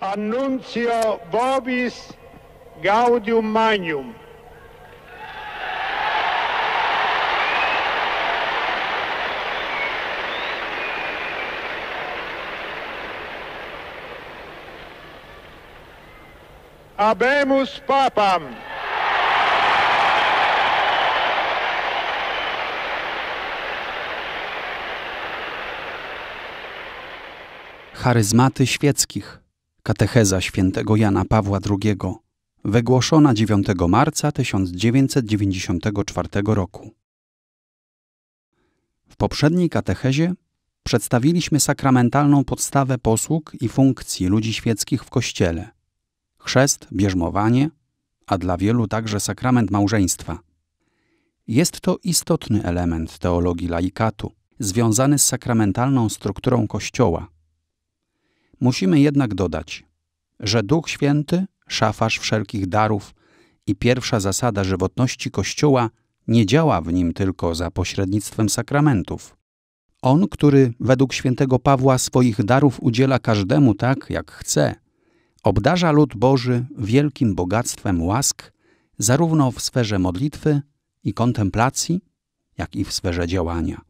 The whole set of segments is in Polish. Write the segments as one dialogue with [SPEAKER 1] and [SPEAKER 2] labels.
[SPEAKER 1] Annuncio Vobis Gaudium Magnum. Abemus Papam. Charyzmaty świeckich. Katecheza świętego Jana Pawła II, wygłoszona 9 marca 1994 roku. W poprzedniej katechezie przedstawiliśmy sakramentalną podstawę posług i funkcji ludzi świeckich w Kościele. Chrzest, bierzmowanie, a dla wielu także sakrament małżeństwa. Jest to istotny element teologii laikatu, związany z sakramentalną strukturą Kościoła – Musimy jednak dodać, że Duch Święty, szafarz wszelkich darów i pierwsza zasada żywotności Kościoła nie działa w nim tylko za pośrednictwem sakramentów. On, który według świętego Pawła swoich darów udziela każdemu tak, jak chce, obdarza lud Boży wielkim bogactwem łask, zarówno w sferze modlitwy i kontemplacji, jak i w sferze działania.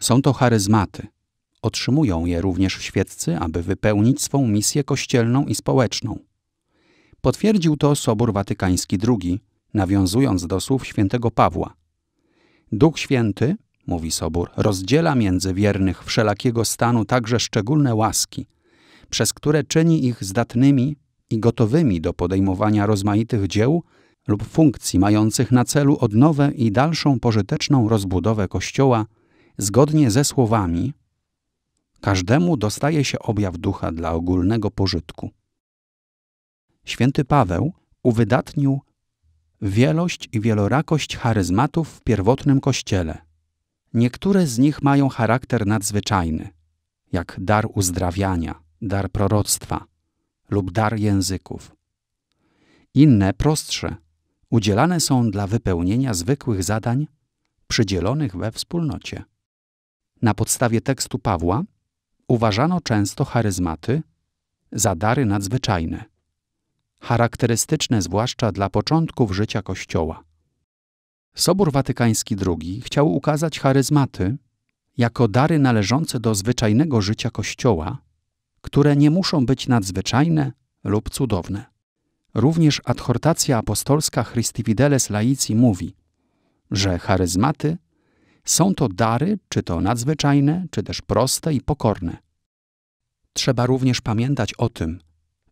[SPEAKER 1] Są to charyzmaty, Otrzymują je również świeccy, aby wypełnić swą misję kościelną i społeczną. Potwierdził to Sobór Watykański II, nawiązując do słów świętego Pawła. Duch Święty, mówi Sobór, rozdziela między wiernych wszelakiego stanu także szczególne łaski, przez które czyni ich zdatnymi i gotowymi do podejmowania rozmaitych dzieł lub funkcji mających na celu odnowę i dalszą pożyteczną rozbudowę Kościoła, zgodnie ze słowami, Każdemu dostaje się objaw ducha dla ogólnego pożytku. Święty Paweł uwydatnił wielość i wielorakość charyzmatów w pierwotnym kościele. Niektóre z nich mają charakter nadzwyczajny, jak dar uzdrawiania, dar proroctwa lub dar języków. Inne, prostsze, udzielane są dla wypełnienia zwykłych zadań przydzielonych we wspólnocie. Na podstawie tekstu Pawła uważano często charyzmaty za dary nadzwyczajne, charakterystyczne zwłaszcza dla początków życia Kościoła. Sobór Watykański II chciał ukazać charyzmaty jako dary należące do zwyczajnego życia Kościoła, które nie muszą być nadzwyczajne lub cudowne. Również adhortacja apostolska Christi Fideles Laici mówi, że charyzmaty są to dary, czy to nadzwyczajne, czy też proste i pokorne. Trzeba również pamiętać o tym,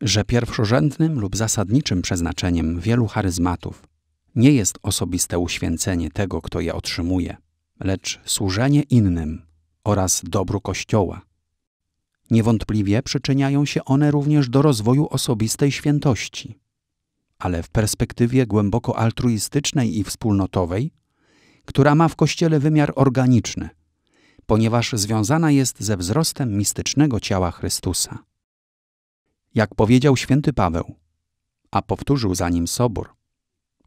[SPEAKER 1] że pierwszorzędnym lub zasadniczym przeznaczeniem wielu charyzmatów nie jest osobiste uświęcenie tego, kto je otrzymuje, lecz służenie innym oraz dobru Kościoła. Niewątpliwie przyczyniają się one również do rozwoju osobistej świętości, ale w perspektywie głęboko altruistycznej i wspólnotowej która ma w Kościele wymiar organiczny, ponieważ związana jest ze wzrostem mistycznego ciała Chrystusa. Jak powiedział święty Paweł, a powtórzył za nim Sobór,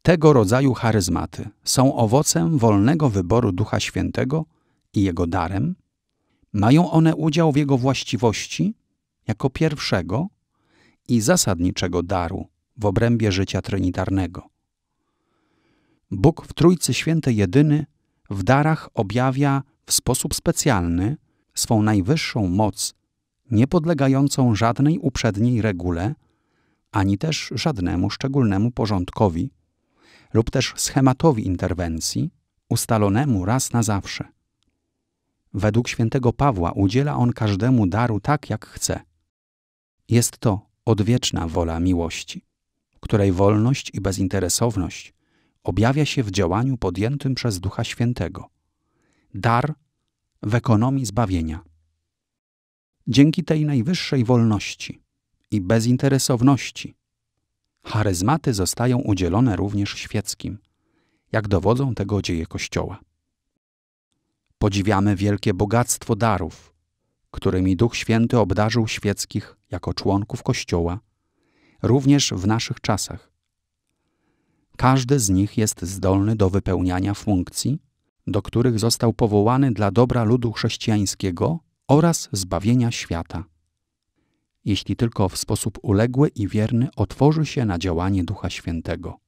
[SPEAKER 1] tego rodzaju charyzmaty są owocem wolnego wyboru Ducha Świętego i jego darem, mają one udział w jego właściwości jako pierwszego i zasadniczego daru w obrębie życia trinitarnego. Bóg w Trójcy Świętej Jedyny w darach objawia w sposób specjalny swą najwyższą moc, niepodlegającą żadnej uprzedniej regule, ani też żadnemu szczególnemu porządkowi lub też schematowi interwencji ustalonemu raz na zawsze. Według świętego Pawła udziela on każdemu daru tak, jak chce. Jest to odwieczna wola miłości, której wolność i bezinteresowność objawia się w działaniu podjętym przez Ducha Świętego. Dar w ekonomii zbawienia. Dzięki tej najwyższej wolności i bezinteresowności charyzmaty zostają udzielone również świeckim, jak dowodzą tego dzieje Kościoła. Podziwiamy wielkie bogactwo darów, którymi Duch Święty obdarzył świeckich jako członków Kościoła, również w naszych czasach – każdy z nich jest zdolny do wypełniania funkcji, do których został powołany dla dobra ludu chrześcijańskiego oraz zbawienia świata. Jeśli tylko w sposób uległy i wierny otworzy się na działanie Ducha Świętego.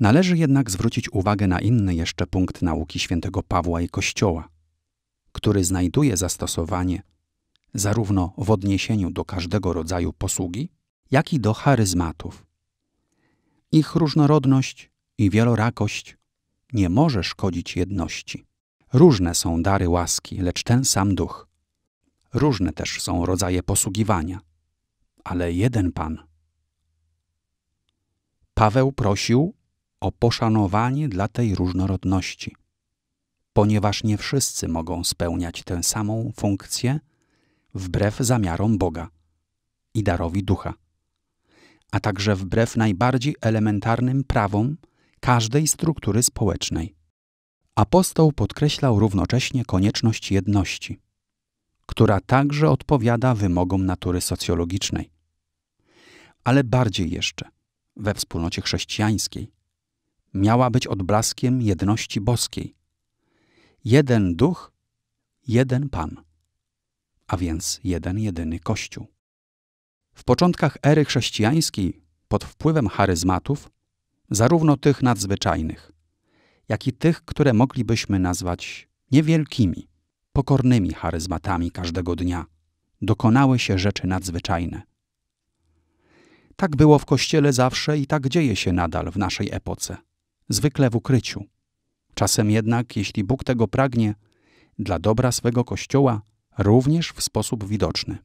[SPEAKER 1] Należy jednak zwrócić uwagę na inny jeszcze punkt nauki świętego Pawła i Kościoła, który znajduje zastosowanie zarówno w odniesieniu do każdego rodzaju posługi, jak i do charyzmatów. Ich różnorodność i wielorakość nie może szkodzić jedności. Różne są dary łaski, lecz ten sam duch. Różne też są rodzaje posługiwania, ale jeden Pan. Paweł prosił o poszanowanie dla tej różnorodności, ponieważ nie wszyscy mogą spełniać tę samą funkcję wbrew zamiarom Boga i darowi ducha a także wbrew najbardziej elementarnym prawom każdej struktury społecznej. Apostoł podkreślał równocześnie konieczność jedności, która także odpowiada wymogom natury socjologicznej. Ale bardziej jeszcze, we wspólnocie chrześcijańskiej, miała być odblaskiem jedności boskiej. Jeden duch, jeden Pan, a więc jeden jedyny Kościół. W początkach ery chrześcijańskiej, pod wpływem charyzmatów, zarówno tych nadzwyczajnych, jak i tych, które moglibyśmy nazwać niewielkimi, pokornymi charyzmatami każdego dnia, dokonały się rzeczy nadzwyczajne. Tak było w Kościele zawsze i tak dzieje się nadal w naszej epoce, zwykle w ukryciu. Czasem jednak, jeśli Bóg tego pragnie, dla dobra swego Kościoła, również w sposób widoczny.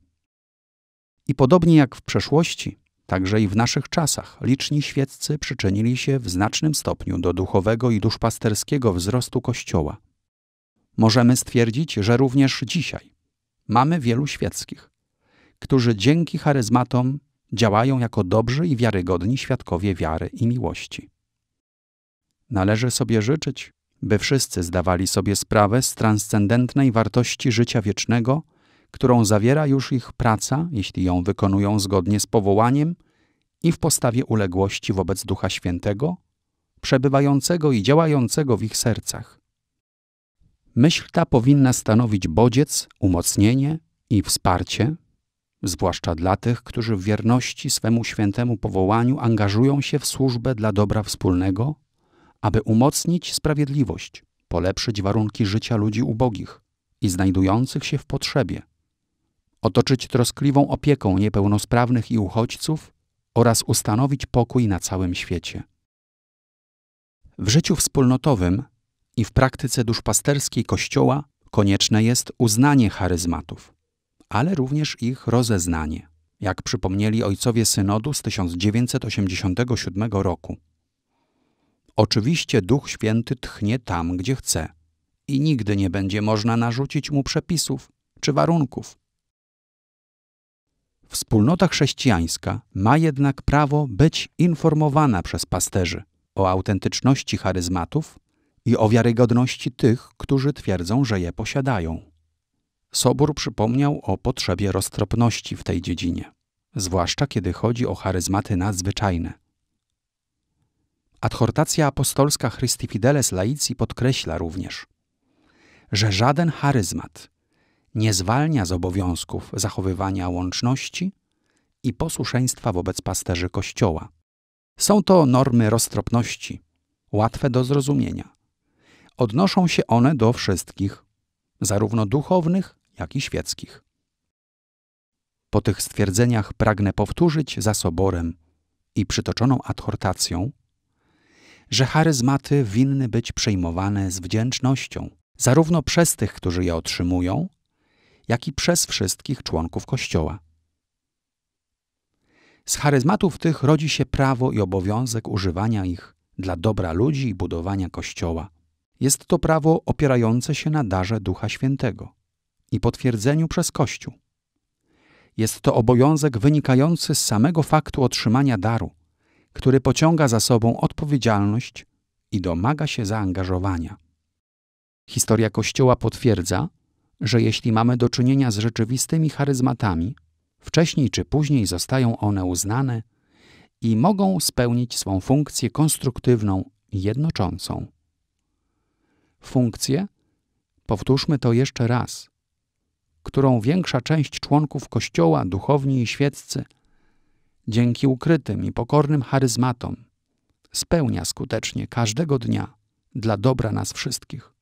[SPEAKER 1] I podobnie jak w przeszłości, także i w naszych czasach liczni świeccy przyczynili się w znacznym stopniu do duchowego i duszpasterskiego wzrostu Kościoła. Możemy stwierdzić, że również dzisiaj mamy wielu świeckich, którzy dzięki charyzmatom działają jako dobrzy i wiarygodni świadkowie wiary i miłości. Należy sobie życzyć, by wszyscy zdawali sobie sprawę z transcendentnej wartości życia wiecznego – którą zawiera już ich praca, jeśli ją wykonują zgodnie z powołaniem i w postawie uległości wobec Ducha Świętego, przebywającego i działającego w ich sercach. Myśl ta powinna stanowić bodziec, umocnienie i wsparcie, zwłaszcza dla tych, którzy w wierności swemu świętemu powołaniu angażują się w służbę dla dobra wspólnego, aby umocnić sprawiedliwość, polepszyć warunki życia ludzi ubogich i znajdujących się w potrzebie otoczyć troskliwą opieką niepełnosprawnych i uchodźców oraz ustanowić pokój na całym świecie. W życiu wspólnotowym i w praktyce duszpasterskiej Kościoła konieczne jest uznanie charyzmatów, ale również ich rozeznanie, jak przypomnieli ojcowie synodu z 1987 roku. Oczywiście Duch Święty tchnie tam, gdzie chce i nigdy nie będzie można narzucić mu przepisów czy warunków. Wspólnota chrześcijańska ma jednak prawo być informowana przez pasterzy o autentyczności charyzmatów i o wiarygodności tych, którzy twierdzą, że je posiadają. Sobór przypomniał o potrzebie roztropności w tej dziedzinie, zwłaszcza kiedy chodzi o charyzmaty nadzwyczajne. Adhortacja apostolska Christi Fideles Laici podkreśla również, że żaden charyzmat nie zwalnia z obowiązków zachowywania łączności i posłuszeństwa wobec pasterzy Kościoła. Są to normy roztropności, łatwe do zrozumienia. Odnoszą się one do wszystkich, zarówno duchownych, jak i świeckich. Po tych stwierdzeniach pragnę powtórzyć za soborem i przytoczoną adhortacją, że charyzmaty winny być przyjmowane z wdzięcznością, zarówno przez tych, którzy je otrzymują, jak i przez wszystkich członków Kościoła. Z charyzmatów tych rodzi się prawo i obowiązek używania ich dla dobra ludzi i budowania Kościoła. Jest to prawo opierające się na darze Ducha Świętego i potwierdzeniu przez Kościół. Jest to obowiązek wynikający z samego faktu otrzymania daru, który pociąga za sobą odpowiedzialność i domaga się zaangażowania. Historia Kościoła potwierdza, że jeśli mamy do czynienia z rzeczywistymi charyzmatami, wcześniej czy później zostają one uznane i mogą spełnić swą funkcję konstruktywną i jednoczącą. Funkcję, powtórzmy to jeszcze raz, którą większa część członków Kościoła, duchowni i świeccy, dzięki ukrytym i pokornym charyzmatom, spełnia skutecznie każdego dnia dla dobra nas wszystkich.